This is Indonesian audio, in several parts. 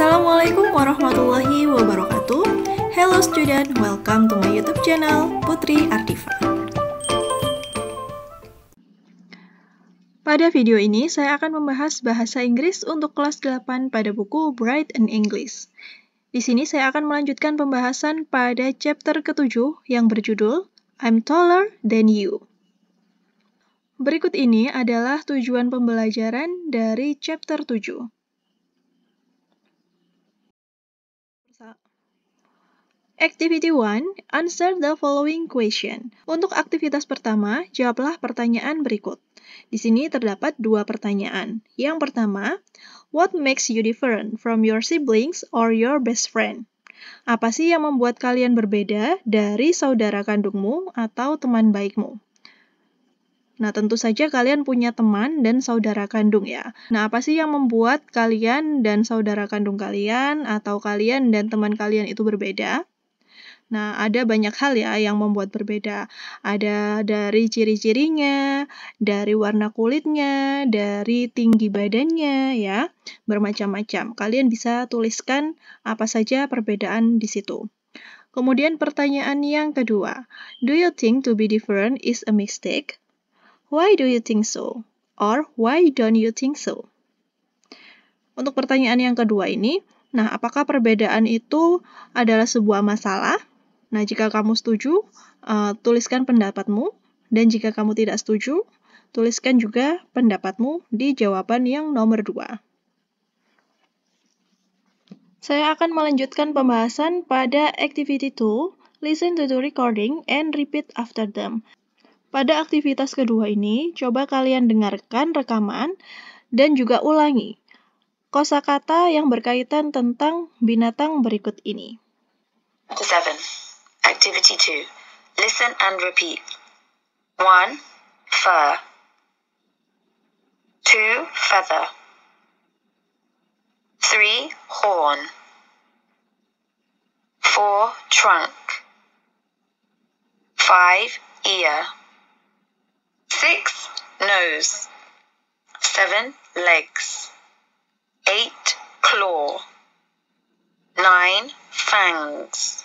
Assalamualaikum warahmatullahi wabarakatuh Hello student, welcome to my youtube channel Putri Artifa. Pada video ini, saya akan membahas bahasa Inggris untuk kelas 8 pada buku Bright and English. Di sini saya akan melanjutkan pembahasan pada chapter ke-7 yang berjudul I'm Taller Than You. Berikut ini adalah tujuan pembelajaran dari chapter 7. Activity 1, answer the following question. Untuk aktivitas pertama, jawablah pertanyaan berikut. Di sini terdapat dua pertanyaan. Yang pertama, what makes you different from your siblings or your best friend? Apa sih yang membuat kalian berbeda dari saudara kandungmu atau teman baikmu? Nah, tentu saja kalian punya teman dan saudara kandung ya. Nah, apa sih yang membuat kalian dan saudara kandung kalian atau kalian dan teman kalian itu berbeda? Nah, ada banyak hal ya yang membuat berbeda. Ada dari ciri-cirinya, dari warna kulitnya, dari tinggi badannya ya, bermacam-macam. Kalian bisa tuliskan apa saja perbedaan di situ. Kemudian pertanyaan yang kedua, do you think to be different is a mistake? Why do you think so? Or why don't you think so? Untuk pertanyaan yang kedua ini, nah apakah perbedaan itu adalah sebuah masalah Nah, jika kamu setuju, uh, tuliskan pendapatmu, dan jika kamu tidak setuju, tuliskan juga pendapatmu di jawaban yang nomor dua. Saya akan melanjutkan pembahasan pada activity 2, listen to the recording and repeat after them. Pada aktivitas kedua ini, coba kalian dengarkan rekaman dan juga ulangi kosakata yang berkaitan tentang binatang berikut ini. seven. Activity 2. Listen and repeat. 1. Fur. 2. Feather. 3. Horn. 4. Trunk. 5. Ear. 6. Nose. 7. Legs. 8. Claw. 9. Fangs.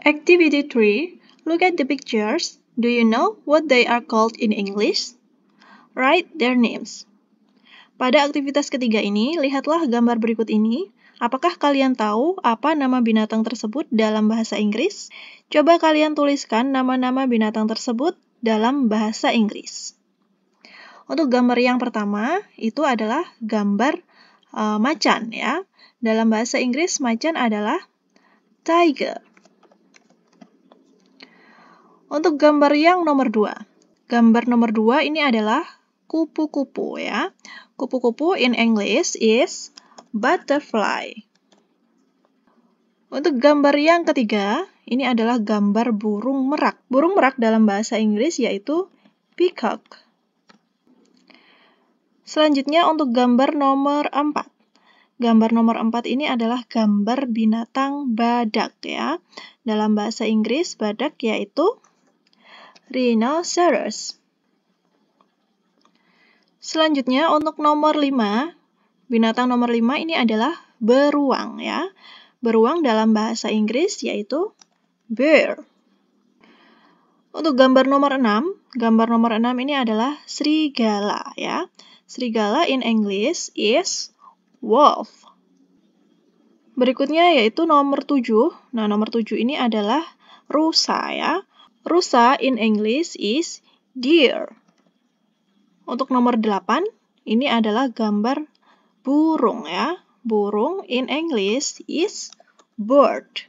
Activity 3. Look at the pictures. Do you know what they are called in English? Write their names. Pada aktivitas ketiga ini, lihatlah gambar berikut ini. Apakah kalian tahu apa nama binatang tersebut dalam bahasa Inggris? Coba kalian tuliskan nama-nama binatang tersebut dalam bahasa Inggris. Untuk gambar yang pertama, itu adalah gambar uh, macan ya. Dalam bahasa Inggris, macan adalah tiger. Untuk gambar yang nomor 2. Gambar nomor 2 ini adalah kupu-kupu ya. Kupu-kupu in English is butterfly. Untuk gambar yang ketiga, ini adalah gambar burung merak. Burung merak dalam bahasa Inggris yaitu peacock. Selanjutnya untuk gambar nomor 4. Gambar nomor 4 ini adalah gambar binatang badak ya. Dalam bahasa Inggris badak yaitu Rhinoceros. Selanjutnya untuk nomor 5, binatang nomor 5 ini adalah beruang ya. Beruang dalam bahasa Inggris yaitu bear. Untuk gambar nomor 6, gambar nomor 6 ini adalah serigala ya. Serigala in English is wolf. Berikutnya yaitu nomor 7. Nah, nomor 7 ini adalah rusa ya. Rusa in English is deer. Untuk nomor delapan ini adalah gambar burung ya. Burung in English is bird.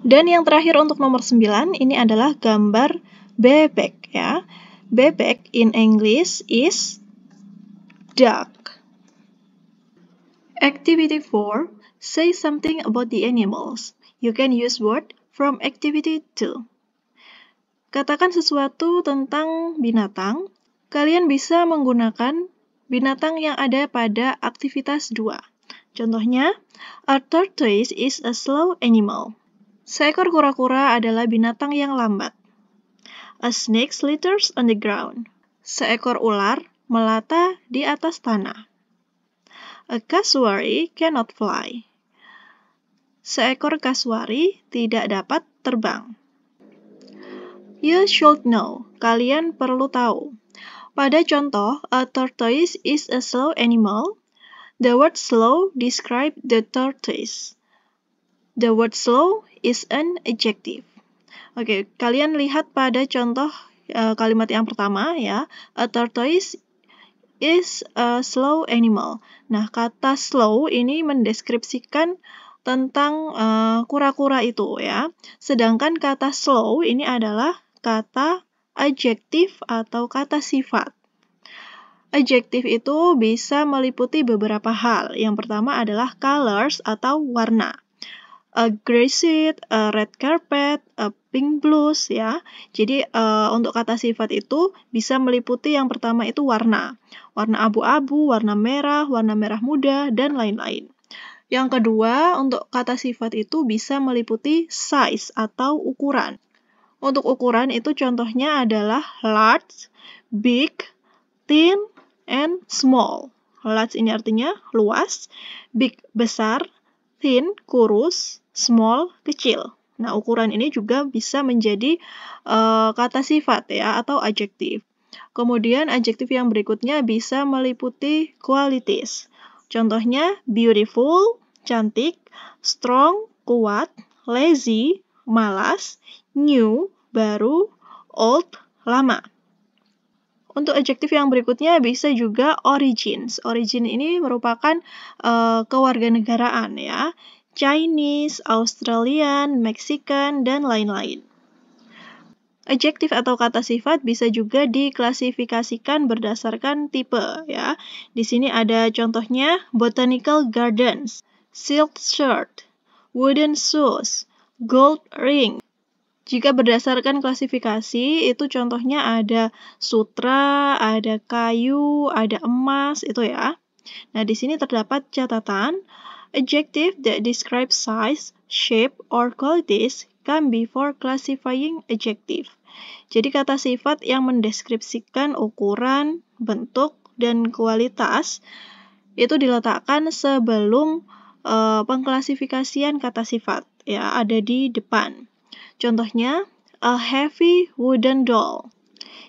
Dan yang terakhir untuk nomor sembilan ini adalah gambar bebek ya. Bebek in English is duck. Activity 4. Say something about the animals. You can use word From activity to. Katakan sesuatu tentang binatang, kalian bisa menggunakan binatang yang ada pada aktivitas 2. Contohnya, a tortoise is a slow animal. Seekor kura-kura adalah binatang yang lambat. A snake slithers on the ground. Seekor ular melata di atas tanah. A cassowary cannot fly. Seekor kasuari tidak dapat terbang. You should know. Kalian perlu tahu. Pada contoh, a tortoise is a slow animal. The word slow describe the tortoise. The word slow is an adjective. Oke, okay, kalian lihat pada contoh uh, kalimat yang pertama ya. A tortoise is a slow animal. Nah, kata slow ini mendeskripsikan tentang eh, kura-kura uh, itu ya. Sedangkan kata slow ini adalah kata adjektif atau kata sifat. Adjektif itu bisa meliputi beberapa hal. Yang pertama adalah colors atau warna. A grey seat, a red carpet, a pink blues ya. Jadi uh, untuk kata sifat itu bisa meliputi yang pertama itu warna. Warna abu-abu, warna merah, warna merah muda dan lain-lain. Yang kedua, untuk kata sifat itu bisa meliputi size atau ukuran. Untuk ukuran itu contohnya adalah large, big, thin, and small. Large ini artinya luas, big besar, thin kurus, small kecil. Nah, ukuran ini juga bisa menjadi uh, kata sifat ya atau adjektif. Kemudian adjektif yang berikutnya bisa meliputi qualities. Contohnya beautiful, cantik, strong, kuat, lazy, malas, new, baru, old, lama. Untuk adjektif yang berikutnya bisa juga origins. Origin ini merupakan uh, kewarganegaraan ya. Chinese, Australian, Mexican, dan lain-lain. Adjektif atau kata sifat bisa juga diklasifikasikan berdasarkan tipe ya. Di sini ada contohnya botanical gardens, silk shirt, wooden shoes, gold ring. Jika berdasarkan klasifikasi itu contohnya ada sutra, ada kayu, ada emas itu ya. Nah, di sini terdapat catatan adjective that describes size, shape, or qualities can be for classifying adjective. Jadi kata sifat yang mendeskripsikan ukuran, bentuk, dan kualitas itu diletakkan sebelum e, pengklasifikasian kata sifat ya ada di depan. Contohnya a heavy wooden doll.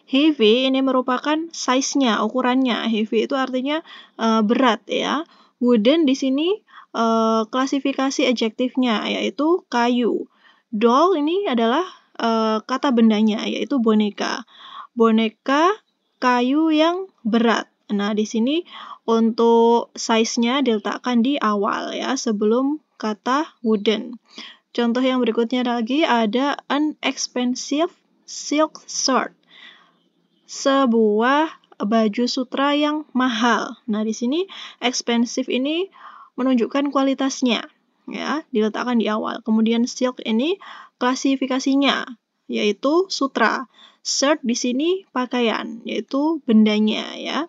Heavy ini merupakan size-nya, ukurannya. Heavy itu artinya e, berat ya. Wooden di sini e, klasifikasi adjektifnya yaitu kayu. Doll ini adalah Eh, kata bendanya yaitu boneka. Boneka kayu yang berat. Nah, di sini untuk size-nya diletakkan di awal ya sebelum kata wooden. Contoh yang berikutnya lagi ada an expensive silk shirt. Sebuah baju sutra yang mahal. Nah, di sini expensive ini menunjukkan kualitasnya ya, diletakkan di awal. Kemudian silk ini klasifikasinya, yaitu sutra. Shirt di sini pakaian, yaitu bendanya ya.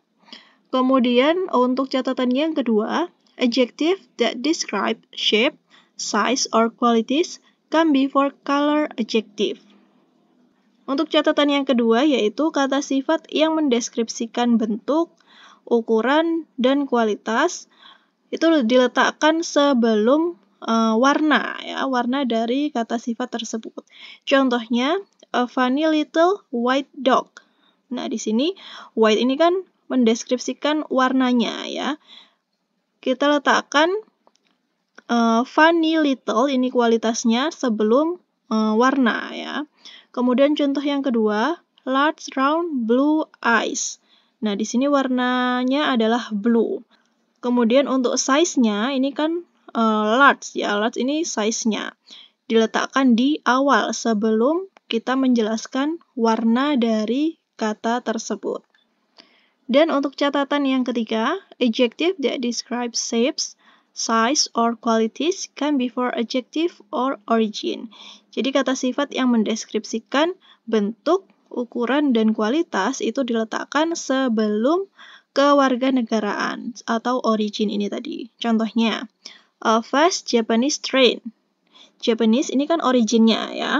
Kemudian untuk catatan yang kedua, adjective that describe shape, size, or qualities can be for color adjective. Untuk catatan yang kedua yaitu kata sifat yang mendeskripsikan bentuk, ukuran, dan kualitas itu diletakkan sebelum uh, warna ya, warna dari kata sifat tersebut. Contohnya a funny little white dog. Nah, di sini white ini kan mendeskripsikan warnanya ya. Kita letakkan uh, funny little ini kualitasnya sebelum uh, warna ya. Kemudian contoh yang kedua, large round blue eyes. Nah, di sini warnanya adalah blue. Kemudian untuk size-nya ini kan uh, large ya. Large ini size-nya. Diletakkan di awal sebelum kita menjelaskan warna dari kata tersebut. Dan untuk catatan yang ketiga, adjective that describes shapes, size, or qualities be before adjective or origin. Jadi kata sifat yang mendeskripsikan bentuk, ukuran, dan kualitas itu diletakkan sebelum kewarganegaraan atau origin ini tadi. Contohnya, a uh, fast Japanese train. Japanese ini kan originnya ya.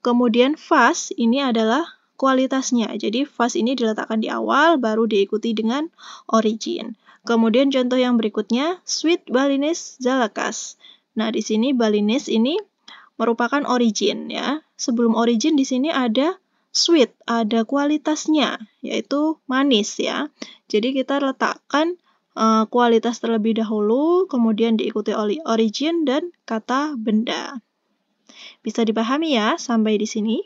Kemudian fast ini adalah kualitasnya. Jadi fast ini diletakkan di awal baru diikuti dengan origin. Kemudian contoh yang berikutnya sweet Balinese Zalakas. Nah, di sini Balinese ini merupakan origin ya. Sebelum origin di sini ada sweet, ada kualitasnya yaitu manis ya. Jadi kita letakkan uh, kualitas terlebih dahulu, kemudian diikuti oleh origin dan kata benda. Bisa dipahami ya sampai di sini?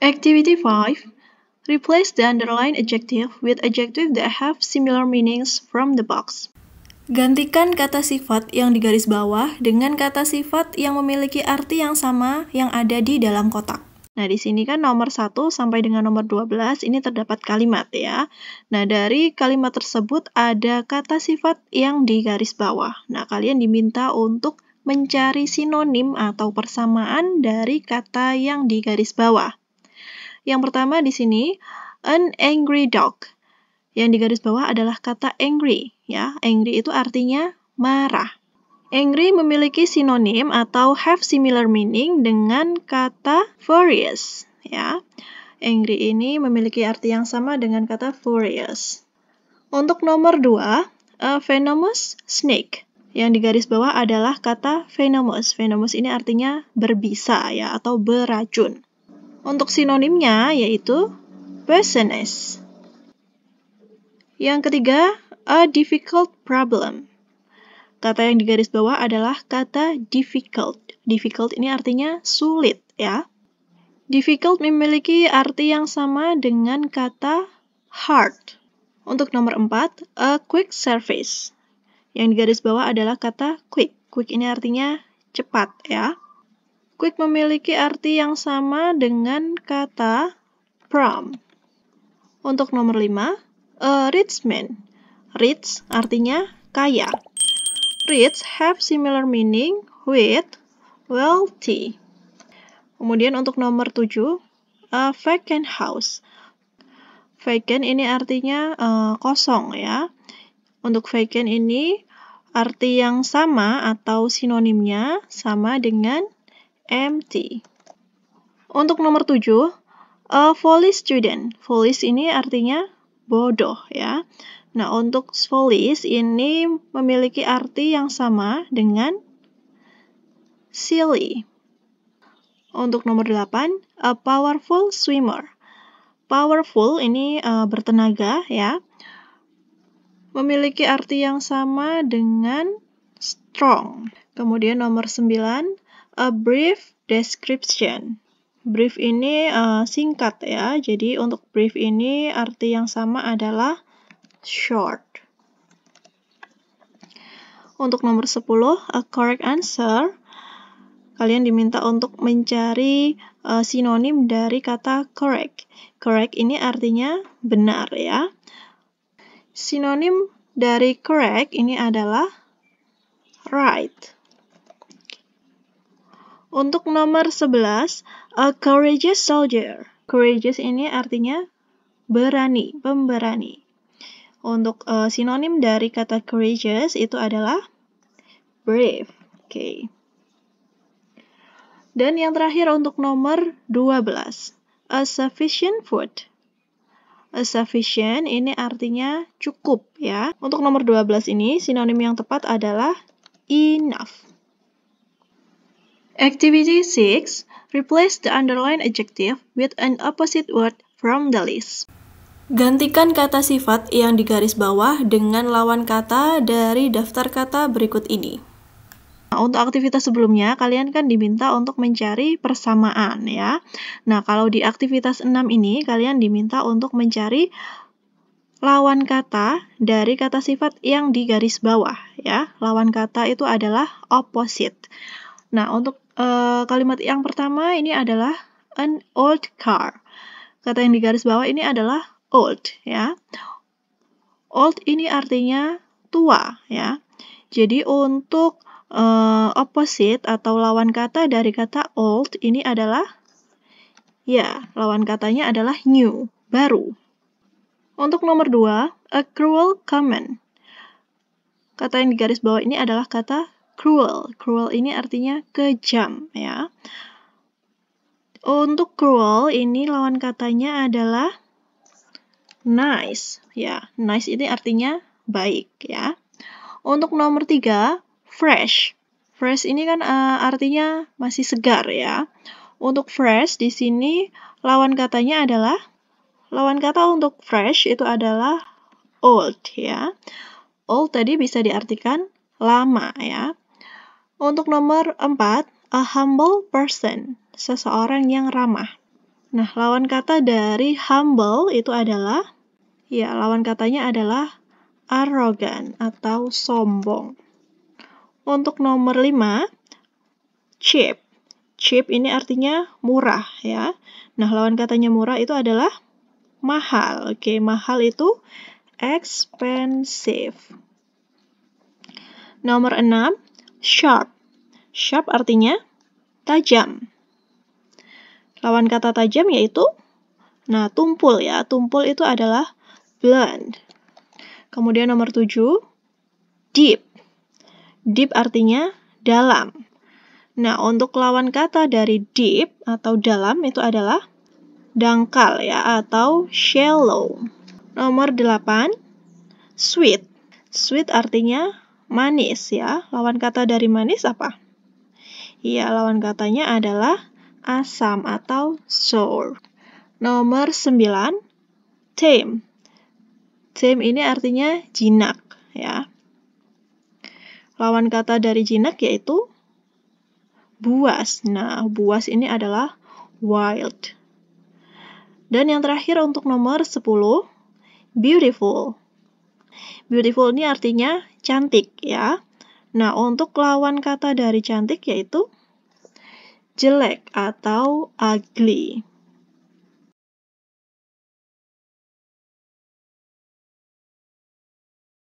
Activity 5. Replace the underlined adjective with adjective that have similar meanings from the box. Gantikan kata sifat yang di garis bawah dengan kata sifat yang memiliki arti yang sama yang ada di dalam kotak. Nah, di sini kan nomor 1 sampai dengan nomor 12 ini terdapat kalimat ya. Nah, dari kalimat tersebut ada kata sifat yang di garis bawah. Nah, kalian diminta untuk mencari sinonim atau persamaan dari kata yang di garis bawah. Yang pertama di sini an angry dog. Yang di garis bawah adalah kata angry ya. Angry itu artinya marah. Angry memiliki sinonim atau have similar meaning dengan kata furious, ya. Angry ini memiliki arti yang sama dengan kata furious. Untuk nomor dua, a venomous snake. Yang di garis bawah adalah kata venomous. Venomous ini artinya berbisa ya atau beracun. Untuk sinonimnya yaitu poisonous. Yang ketiga, a difficult problem. Kata yang digaris bawah adalah kata difficult. Difficult ini artinya sulit ya. Difficult memiliki arti yang sama dengan kata hard. Untuk nomor empat, a quick service. Yang digaris bawah adalah kata quick. Quick ini artinya cepat ya. Quick memiliki arti yang sama dengan kata prompt. Untuk nomor lima, a rich man. Rich artinya kaya rich have similar meaning with wealthy. Kemudian untuk nomor 7, a vacant house. Vacant ini artinya uh, kosong ya. Untuk vacant ini arti yang sama atau sinonimnya sama dengan empty. Untuk nomor 7, a foolish student. Foolish ini artinya bodoh ya. Nah, untuk spolis ini memiliki arti yang sama dengan silly. Untuk nomor 8, a powerful swimmer. Powerful ini uh, bertenaga ya. Memiliki arti yang sama dengan strong. Kemudian nomor 9, a brief description. Brief ini uh, singkat ya. Jadi untuk brief ini arti yang sama adalah short. Untuk nomor 10, a correct answer, kalian diminta untuk mencari uh, sinonim dari kata correct. Correct ini artinya benar ya. Sinonim dari correct ini adalah right. Untuk nomor 11, a courageous soldier. Courageous ini artinya berani, pemberani. Untuk uh, sinonim dari kata courageous itu adalah brave. Oke. Okay. Dan yang terakhir untuk nomor 12, a sufficient food. A sufficient ini artinya cukup ya. Untuk nomor 12 ini sinonim yang tepat adalah enough. Activity 6, replace the underlined adjective with an opposite word from the list. Gantikan kata sifat yang digaris bawah dengan lawan kata dari daftar kata berikut ini. Nah, untuk aktivitas sebelumnya, kalian kan diminta untuk mencari persamaan ya. Nah, kalau di aktivitas 6 ini, kalian diminta untuk mencari lawan kata dari kata sifat yang digaris bawah ya. Lawan kata itu adalah opposite. Nah, untuk e, kalimat yang pertama ini adalah an old car. Kata yang digaris bawah ini adalah old ya. Old ini artinya tua ya. Jadi untuk uh, opposite atau lawan kata dari kata old ini adalah ya, lawan katanya adalah new, baru. Untuk nomor dua, a cruel comment. Kata yang digaris bawah ini adalah kata cruel. Cruel ini artinya kejam ya. Untuk cruel ini lawan katanya adalah nice. Ya, nice ini artinya baik ya. Untuk nomor tiga, fresh. Fresh ini kan uh, artinya masih segar ya. Untuk fresh di sini lawan katanya adalah lawan kata untuk fresh itu adalah old ya. Old tadi bisa diartikan lama ya. Untuk nomor empat, a humble person, seseorang yang ramah. Nah, lawan kata dari humble itu adalah Ya, lawan katanya adalah arogan atau sombong. Untuk nomor 5, cheap. Cheap ini artinya murah ya. Nah, lawan katanya murah itu adalah mahal. Oke, mahal itu expensive. Nomor 6, sharp. Sharp artinya tajam. Lawan kata tajam yaitu nah, tumpul ya. Tumpul itu adalah blunt. Kemudian nomor tujuh, deep. Deep artinya dalam. Nah, untuk lawan kata dari deep atau dalam itu adalah dangkal ya atau shallow. Nomor delapan, sweet. Sweet artinya manis ya. Lawan kata dari manis apa? Iya, lawan katanya adalah asam atau sour. Nomor sembilan, tame. Jem ini artinya jinak, ya. Lawan kata dari jinak yaitu buas. Nah, buas ini adalah wild. Dan yang terakhir untuk nomor 10, beautiful. Beautiful ini artinya cantik, ya. Nah, untuk lawan kata dari cantik yaitu jelek atau ugly.